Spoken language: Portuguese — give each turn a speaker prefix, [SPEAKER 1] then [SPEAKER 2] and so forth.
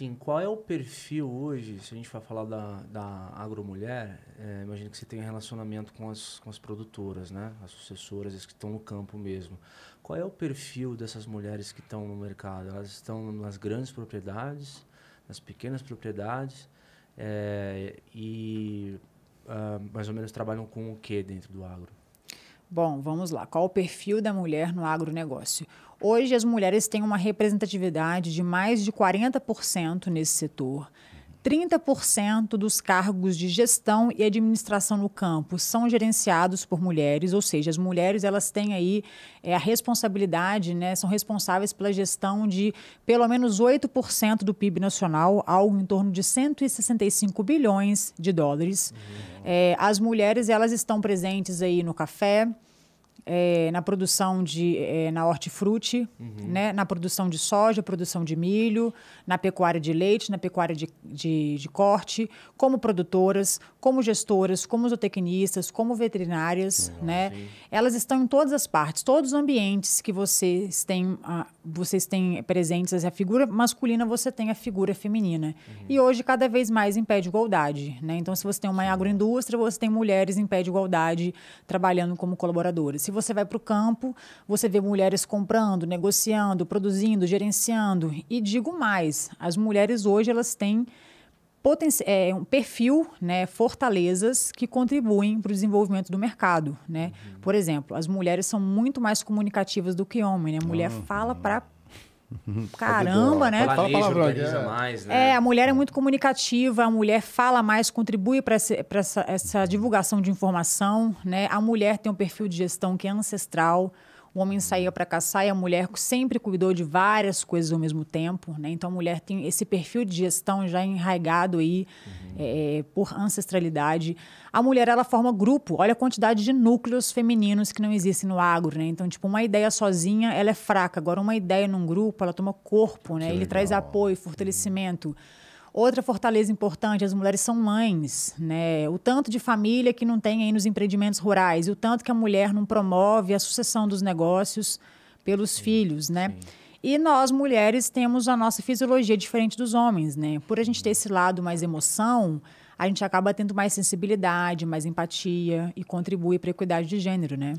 [SPEAKER 1] Sim, qual é o perfil hoje, se a gente for falar da, da agromulher, é, imagino que você tem relacionamento com as, com as produtoras, né? As sucessoras, as que estão no campo mesmo. Qual é o perfil dessas mulheres que estão no mercado? Elas estão nas grandes propriedades, nas pequenas propriedades é, e uh, mais ou menos trabalham com o que dentro do agro?
[SPEAKER 2] Bom, vamos lá. Qual o perfil da mulher no agronegócio? Hoje, as mulheres têm uma representatividade de mais de 40% nesse setor. 30% dos cargos de gestão e administração no campo são gerenciados por mulheres, ou seja, as mulheres elas têm aí é, a responsabilidade, né, são responsáveis pela gestão de pelo menos 8% do PIB nacional, algo em torno de 165 bilhões de dólares. Uhum. É, as mulheres elas estão presentes aí no café, é, na produção de é, na hortifruti, uhum. né, na produção de soja, produção de milho, na pecuária de leite, na pecuária de, de, de corte, como produtoras, como gestoras, como zootecnistas, como veterinárias, uhum, né? Sim. Elas estão em todas as partes, todos os ambientes que vocês têm a, ah, vocês têm presentes a figura masculina, você tem a figura feminina. Uhum. E hoje, cada vez mais, impede igualdade. Né? Então, se você tem uma Sim. agroindústria, você tem mulheres em pé de igualdade trabalhando como colaboradoras. Se você vai para o campo, você vê mulheres comprando, negociando, produzindo, gerenciando. E digo mais, as mulheres hoje, elas têm é, um perfil, né, fortalezas que contribuem para o desenvolvimento do mercado, né? Uhum. Por exemplo, as mulheres são muito mais comunicativas do que homem, né? A mulher uhum. fala para tá Caramba, né? Planeja, mais, né? É, a mulher é muito comunicativa, a mulher fala mais, contribui para essa, essa, essa divulgação de informação, né? A mulher tem um perfil de gestão que é ancestral. O homem saía para caçar e a mulher sempre cuidou de várias coisas ao mesmo tempo, né? Então a mulher tem esse perfil de gestão já enraizado aí uhum. é, por ancestralidade. A mulher ela forma grupo. Olha a quantidade de núcleos femininos que não existem no agro, né? Então tipo uma ideia sozinha ela é fraca. Agora uma ideia num grupo ela toma corpo, né? Que Ele legal. traz apoio, fortalecimento. Uhum. Outra fortaleza importante, as mulheres são mães, né? O tanto de família que não tem aí nos empreendimentos rurais, o tanto que a mulher não promove a sucessão dos negócios pelos sim, filhos, né? Sim. E nós mulheres temos a nossa fisiologia diferente dos homens, né? Por a gente ter uhum. esse lado mais emoção, a gente acaba tendo mais sensibilidade, mais
[SPEAKER 1] empatia e contribui para a equidade de gênero, né?